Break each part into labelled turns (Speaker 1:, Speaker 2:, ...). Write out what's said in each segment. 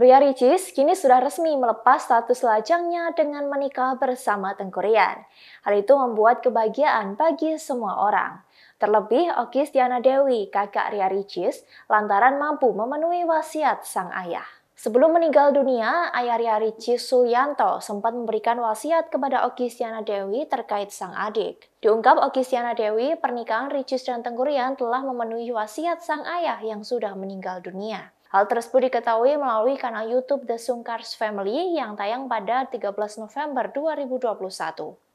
Speaker 1: Ria Ricis kini sudah resmi melepas status lajangnya dengan menikah bersama Tengkurian. Hal itu membuat kebahagiaan bagi semua orang. Terlebih Oki Stiana Dewi, kakak Ria Ricis, lantaran mampu memenuhi wasiat sang ayah. Sebelum meninggal dunia, ayah Ria Ricis Suyanto sempat memberikan wasiat kepada Okisiana Dewi terkait sang adik. Diungkap Okisiana Dewi, pernikahan Ricis dan Tengkurian telah memenuhi wasiat sang ayah yang sudah meninggal dunia. Hal tersebut diketahui melalui kanal YouTube The Sungkars Family yang tayang pada 13 November 2021.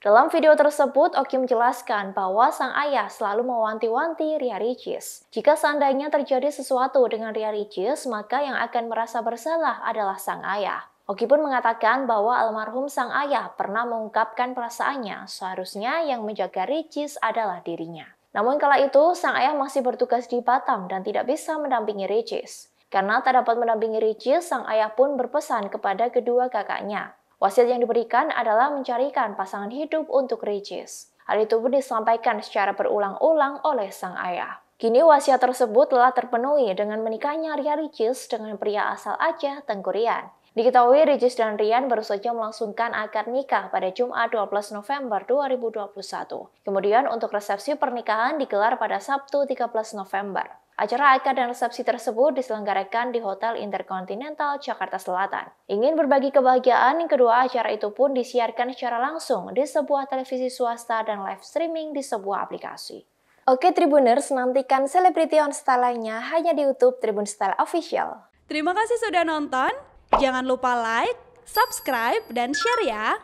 Speaker 1: Dalam video tersebut, Oki menjelaskan bahwa sang ayah selalu mewanti-wanti Ria Ricis. Jika seandainya terjadi sesuatu dengan Ria Ricis, maka yang akan merasa bersalah adalah sang ayah. Oki pun mengatakan bahwa almarhum sang ayah pernah mengungkapkan perasaannya, seharusnya yang menjaga Ricis adalah dirinya. Namun kala itu, sang ayah masih bertugas di Batam dan tidak bisa mendampingi Ricis. Karena tak dapat mendampingi Richie, sang ayah pun berpesan kepada kedua kakaknya. Wasiat yang diberikan adalah mencarikan pasangan hidup untuk Regis. Hal itu pun disampaikan secara berulang-ulang oleh sang ayah. Kini wasiat tersebut telah terpenuhi dengan menikahnya Ria Regis dengan pria asal Aceh, Tenggurian. Diketahui Regis dan Rian baru saja melangsungkan akad nikah pada Jumat 12 November 2021. Kemudian untuk resepsi pernikahan digelar pada Sabtu 13 November. Acara akad dan resepsi tersebut diselenggarakan di Hotel Intercontinental Jakarta Selatan. Ingin berbagi kebahagiaan, kedua acara itu pun disiarkan secara langsung di sebuah televisi swasta dan live streaming di sebuah aplikasi. Oke Tribuners, nantikan selebriti on style lainnya hanya di YouTube Tribun Style Official. Terima kasih sudah nonton. Jangan lupa like, subscribe, dan share ya.